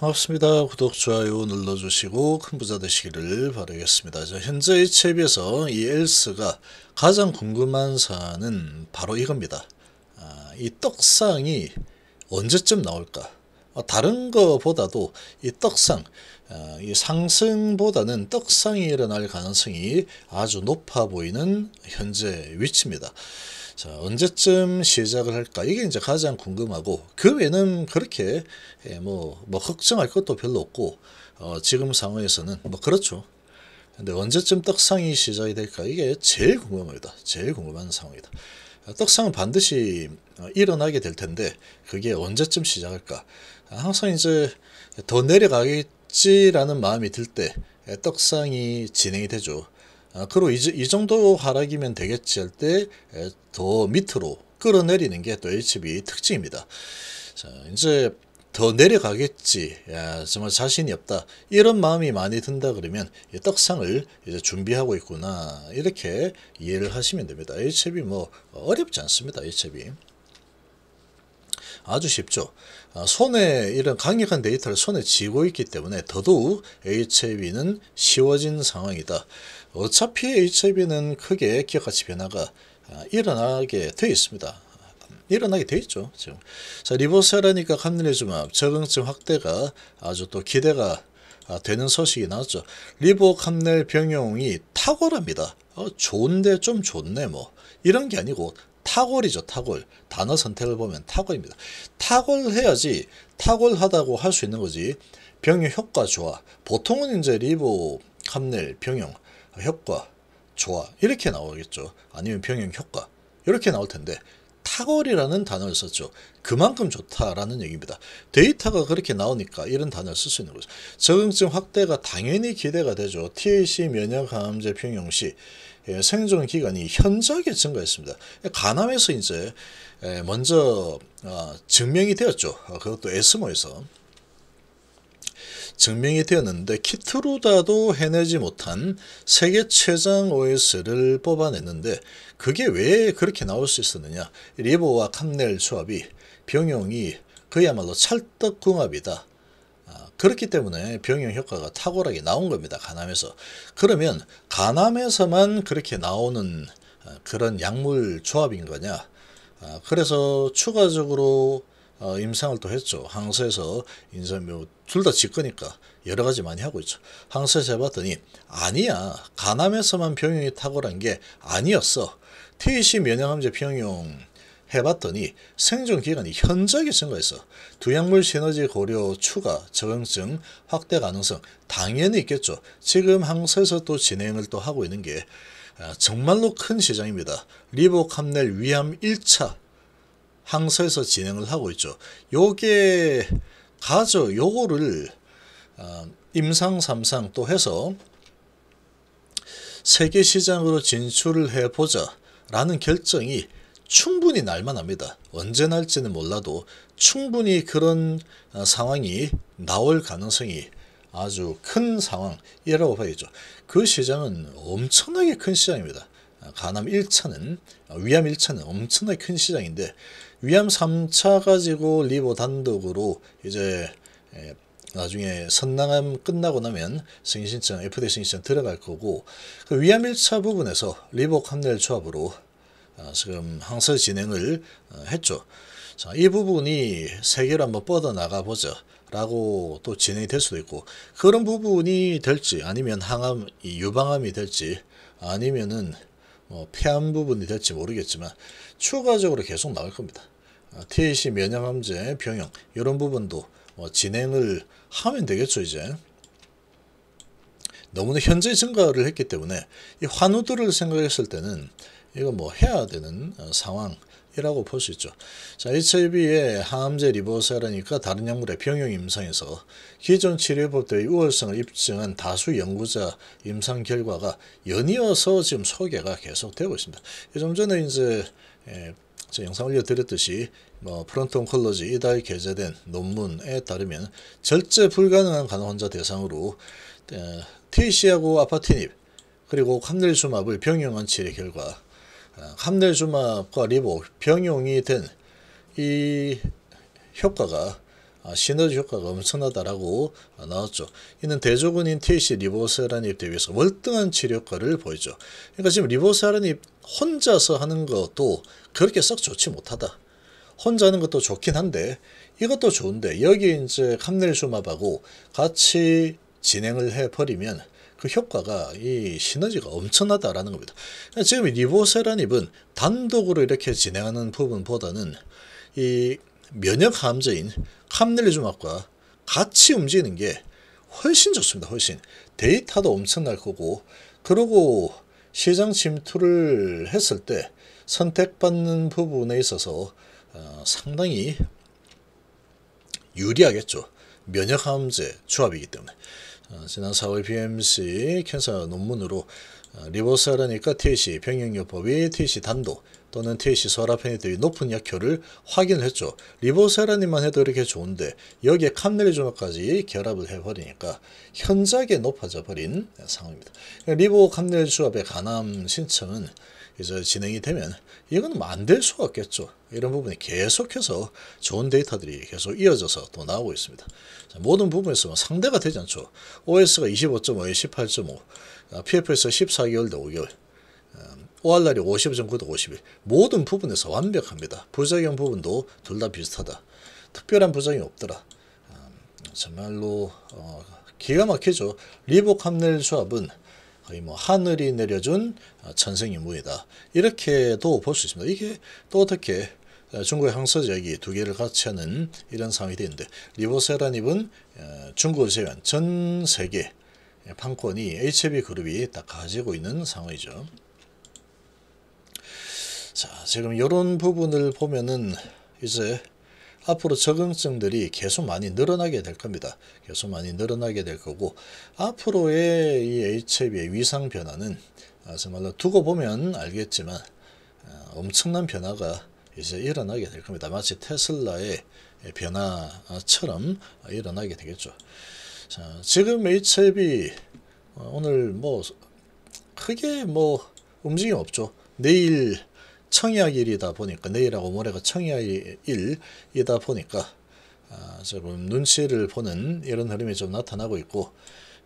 반갑습니다. 구독, 좋아요 눌러주시고 큰 부자 되시기를 바라겠습니다. 자, 현재 이 챕에서 이 엘스가 가장 궁금한 사안은 바로 이겁니다. 아, 이 떡상이 언제쯤 나올까? 아, 다른 거보다도 이 떡상, 아, 이 상승보다는 떡상이 일어날 가능성이 아주 높아 보이는 현재 위치입니다. 자, 언제쯤 시작을 할까? 이게 이제 가장 궁금하고, 그 외에는 그렇게, 예, 뭐, 뭐, 걱정할 것도 별로 없고, 어, 지금 상황에서는, 뭐, 그렇죠. 근데 언제쯤 떡상이 시작이 될까? 이게 제일 궁금합니다. 제일 궁금한 상황이다. 아, 떡상은 반드시 어, 일어나게 될 텐데, 그게 언제쯤 시작할까? 아, 항상 이제 더 내려가겠지라는 마음이 들 때, 예, 떡상이 진행이 되죠. 아, 그리고 이, 이 정도 하락이면 되겠지 할 때 더 밑으로 끌어내리는 게 또 HB 특징입니다. 자, 이제 더 내려가겠지. 야, 정말 자신이 없다. 이런 마음이 많이 든다 그러면 떡상을 이제 준비하고 있구나. 이렇게 이해를 하시면 됩니다. HB 뭐 어렵지 않습니다. HB. 아주 쉽죠. 아, 손에 이런 강력한 데이터를 손에 쥐고 있기 때문에 더더욱 HIV는 쉬워진 상황이다. 어차피 HIV는 크게 기억가치 변화가 아, 일어나게 되어 있습니다. 일어나게 돼 있죠. 지금. 자, 리보세라니까 감리주막 적응증 확대가 아주 또 기대가 아, 되는 소식이 나왔죠. 리보캄넬 병용이 탁월합니다. 어, 좋은데 좀 좋네 뭐 이런 게 아니고 탁월이죠 탁월 단어 선택을 보면 탁월입니다탁월해야지탁월하다고할 수 있는 거지. 병용 효과 좋아. 보통은 이제 리보 함넬 병용 효과 좋아. 이렇게 나오겠죠. 아니면 병용 효과. 이렇게 나올 텐데 탁월이라는 단어를 썼죠. 그만큼 좋다라는 얘기입니다. 데이터가 그렇게 나오니까 이런 단어를 쓸 수 있는 거죠. 적응증 확대가 당연히 기대가 되죠. THC 면역항암제 병용 시 예, 생존 기간이 현저하게 증가했습니다. 간암에서 이제 예, 먼저 아, 증명이 되었죠. 아, 그것도 에스모에서. 증명이 되었는데 키트루다도 해내지 못한 세계 최장 OS를 뽑아냈는데 그게 왜 그렇게 나올 수 있었느냐. 리보와 캄넬 조합이 병용이 그야말로 찰떡궁합이다. 아, 그렇기 때문에 병용 효과가 탁월하게 나온 겁니다. 간암에서. 그러면 간암에서만 그렇게 나오는 아, 그런 약물 조합인 거냐. 아, 그래서 추가적으로 어, 임상을 또 했죠. 항서에서 인삼묘 뭐 둘다 직거니까 여러 가지 많이 하고 있죠. 항서에서 해봤더니 아니야 간암에서만 병용이 탁월한 게 아니었어. t c 면역암제 병용 해봤더니 생존 기간이 현저하게 증가했어. 두 약물 시너지 고려 추가 적응증 확대 가능성 당연히 있겠죠. 지금 항서에서 또 진행을 또 하고 있는 게 아, 정말로 큰 시장입니다. 리보캄넬 위암 1차 항서에서 진행을 하고 있죠. 요게 가죠. 요거를 어, 임상 삼상 또 해서 세계 시장으로 진출을 해보자 라는 결정이 충분히 날만합니다. 언제 날지는 몰라도 충분히 그런 어, 상황이 나올 가능성이 아주 큰 상황이라고 봐야죠. 그 시장은 엄청나게 큰 시장입니다. 아, 가남 1차는 어, 위암 1차는 엄청나게 큰 시장인데 위암 3차 가지고 리보 단독으로 이제 예, 나중에 선낭암 끝나고 나면 승인신청, FDA 승인신청 들어갈 거고 그 위암 1차 부분에서 리보 캄넬 조합으로 아, 지금 항서 진행을 어, 했죠. 자, 이 부분이 세계로 한번 뻗어나가 보죠. 라고 또 진행이 될 수도 있고 그런 부분이 될지 아니면 항암, 유방암이 될지 아니면은 뭐 피한 부분이 될지 모르겠지만 추가적으로 계속 나올 겁니다. 아, TAC 면역암제 병영 이런 부분도 뭐 진행을 하면 되겠죠 이제 너무나 현재 증가를 했기 때문에 이 환우들을 생각했을 때는 이거 뭐 해야 되는 어, 상황 이라고 볼 수 있죠. 자, HIV의 항암제 리보세라니까 다른 약물의 병용 임상에서 기존 치료법들의 우월성을 입증한 다수 연구자 임상 결과가 연이어서 지금 소개가 계속되고 있습니다. 좀 전에 이제 에, 예, 저 영상 올려드렸듯이 뭐 프론트 온컬러지 이달 게재된 논문에 따르면 절제 불가능한 간호 환자 대상으로 에, 어, TC하고 아파티닙 그리고 캄넬수맙을 병용한 치료 결과 함넬주마과 리보 병용이 된 이 효과가 아, 시너지 효과가 엄청나다라고 나왔죠. 이는 대조군인 TH 리보세라닙 대비해서 월등한 치료효과를 보이죠. 그러니까 지금 리보세라닙 혼자서 하는 것도 그렇게 썩 좋지 못하다. 혼자 하는 것도 좋긴 한데 이것도 좋은데 여기 이제 캄넬주마하고 같이 진행을 해버리면 그 효과가 이 시너지가 엄청나다라는 겁니다. 지금 리보세라닙은 단독으로 이렇게 진행하는 부분보다는 이 면역 함제인 캄넬리주막과 같이 움직이는 게 훨씬 좋습니다. 훨씬 데이터도 엄청날 거고 그리고 시장 침투를 했을 때 선택받는 부분에 있어서 어, 상당히 유리하겠죠. 면역함제 조합이기 때문에 어, 지난 4월 BMC 캔사 논문으로 어, 리보사라니까 TAC 병역요법이 TAC 단도 또는 TAC 소라페니드의 높은 약효를 확인했죠. 리보세라니만 해도 이렇게 좋은데 여기에 캄넬조노까지 결합을 해버리니까 현저하게 높아져 버린 상황입니다. 그러니까 리보 캄넬조합의 간암 신청은 이제 진행이 되면 이건 뭐안될 수가 없겠죠. 이런 부분이 계속해서 좋은 데이터들이 계속 이어져서 또 나오고 있습니다. 자, 모든 부분에서 뭐 상대가 되지 않죠. OS가 25.5에 18.5, PF에서 14개월 대 5개월, OR날이 55.9도 5 0 모든 부분에서 완벽합니다. 부작용 부분도 둘 다 비슷하다. 특별한 부작용이 없더라. 음, 정말로 어, 기가 막히죠. 리복 함넬 조합은 거의 뭐 하늘이 내려준 어, 천생연분이다. 이렇게도 볼 수 있습니다. 이게 또 어떻게 어, 중국의 항서제기 두 개를 같이 하는 이런 상황이 되는데 리보세라닙은 어, 중국을 제외한 전 세계 판권이 HB 그룹이 다 가지고 있는 상황이죠. 자, 지금 이런 부분을 보면은 이제 앞으로 적응증들이 계속 많이 늘어나게 될 겁니다. 계속 많이 늘어나게 될 거고 앞으로의 이 HIV의 위상 변화는 아, 정말로 두고 보면 알겠지만 아, 엄청난 변화가 이제 일어나게 될 겁니다. 마치 테슬라의 변화처럼 일어나게 되겠죠. 자, 지금 HIV 어, 오늘 뭐 크게 뭐 움직임 없죠. 내일 청약일이다 보니까 내일하고 모레가 청약일이다 보니까 아, 조금 눈치를 보는 이런 흐름이 좀 나타나고 있고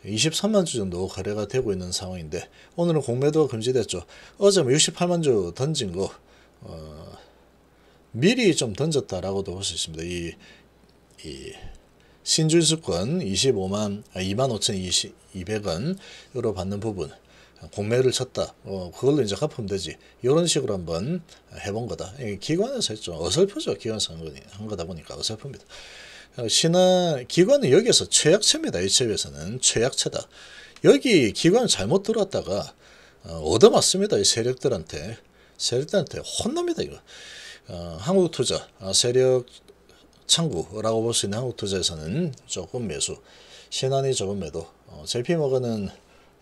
23만 주 정도 거래가 되고 있는 상황인데 오늘은 공매도가 금지됐죠. 어제 68만 뭐 주 던진 거 어, 미리 좀 던졌다라고도 볼 수 있습니다. 이, 이 신주수권 25만 아, 25,200원으로 받는 부분 아, 공매를 쳤다. 어, 그걸로 이제 갚으면 되지. 이런 식으로 한번 해본 거다. 기관에서 했죠. 어설프죠. 기관에서 한, 거, 한 거다 보니까 어설픕니다. 어, 신화 기관은 여기에서 최약체입니다. 이 책에서는 최약체다. 여기 기관 잘못 들어왔다가 어, 얻어맞습니다. 이 세력들한테 세력들한테 혼납니다. 이거 어, 한국 투자 아, 세력 창구라고 볼 수 있는 한국 투자에서는 조금 매수, 신한이 조금 매도, 어, JP 머건은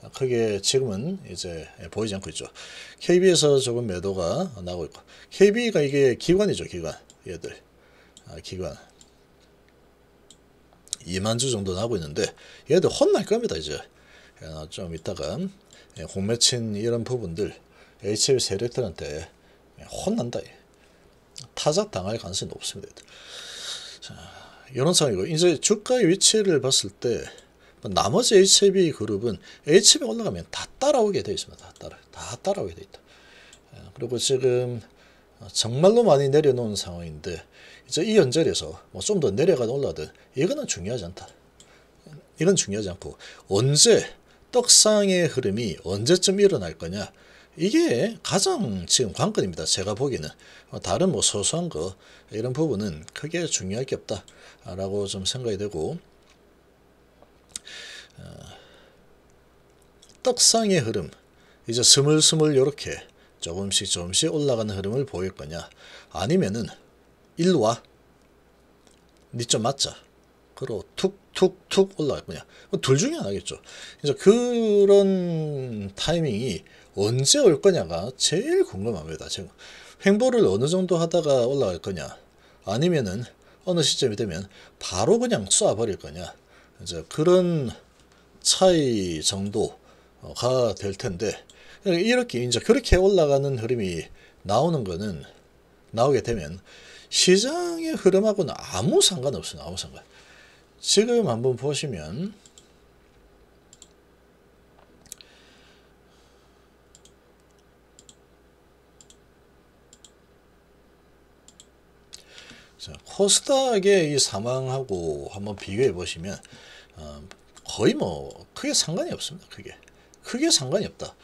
크게 지금은 이제 보이지 않고 있죠. KB에서 조금 매도가 나고 있고 KB가 이게 기관이죠. 기관. 얘들. 아, 기관. 2만 주 정도 나고 있는데 얘들 혼날 겁니다. 이제. 아, 좀 이따가 예, 공매친 이런 부분들 HL 세력들한테 예, 혼난다. 타작 당할 가능성이 높습니다. 자, 이런 상황이고 이제 주가의 위치를 봤을 때 나머지 HB 그룹은 HB 올라가면 다 따라오게 되어 있습니다. 다 따라, 다 따라오게 되 있다. 예, 그리고 지금 어, 정말로 많이 내려놓은 상황인데 이제 이 연절에서 뭐 좀 더 내려가든 올라든 이거는 중요하지 않다. 이건 중요하지 않고 언제 떡상의 흐름이 언제쯤 일어날 거냐 이게 가장 지금 관건입니다. 제가 보기에는 어, 다른 뭐 소소한 거 이런 부분은 크게 중요할 게 없다라고 좀 생각이 되고 떡상의 흐름 이제 스물스물 이렇게 조금씩 조금씩 올라가는 흐름을 보일 거냐 아니면은 일로 와니 좀 맞자 그러고 툭툭툭 올라갈 거냐 뭐 둘 중에 하나겠죠 이제 그런 타이밍이 언제 올 거냐가 제일 궁금합니다 지금 횡보를 어느 정도 하다가 올라갈 거냐 아니면은 어느 시점이 되면 바로 그냥 쏴버릴 거냐 이제 그런 차이 정도 어, 가될 텐데 이렇게 이제 그렇게 올라가는 흐름이 나오는 거는 나오게 되면 시장의 흐름하고는 아무 상관없어요. 아무 상관. 지금 한번 보시면 자, 코스닥의 이 사망하고 한번 비교해 보시면 어, 거의 뭐 크게 상관이 없습니다. 그게. 크게 상관이 없다.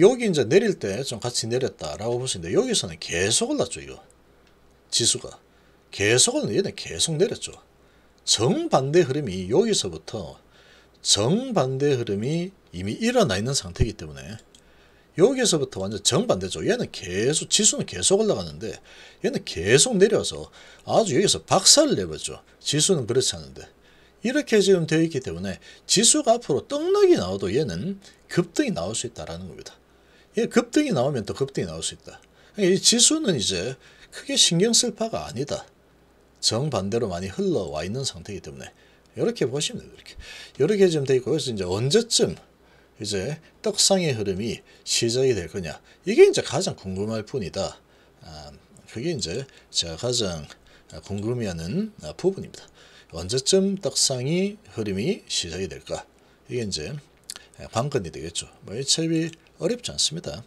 여기 이제 내릴 때 좀 같이 내렸다라고 보시는데 여기서는 계속 올랐죠 이거 지수가 계속 올랐 얘는 계속 내렸죠 정반대 흐름이 여기서부터 정반대 흐름이 이미 일어나 있는 상태이기 때문에 여기서부터 완전 정반대죠 얘는 계속 지수는 계속 올라가는데 얘는 계속 내려서 아주 여기서 박살을 내버렸죠 지수는 그렇지 않은데 이렇게 지금 되어 있기 때문에 지수가 앞으로 떡락이 나와도 얘는 급등이 나올 수 있다라는 겁니다. 이 예, 급등이 나오면 또 급등이 나올 수 있다. 그러니까 이 지수는 이제 크게 신경 쓸 바가 아니다. 정반대로 많이 흘러와 있는 상태이기 때문에 이렇게 보시면 돼요. 이렇게. 이렇게 지금 되어 있고 그래서 이제 언제쯤 이제 떡상의 흐름이 시작이 될 거냐. 이게 이제 가장 궁금할 뿐이다. 아, 그게 이제 제가 가장 궁금해하는 부분입니다. 언제쯤 떡상이 흐름이 시작이 될까? 이게 이제 관건이 되겠죠. 뭐이 책이 어렵지 않습니다.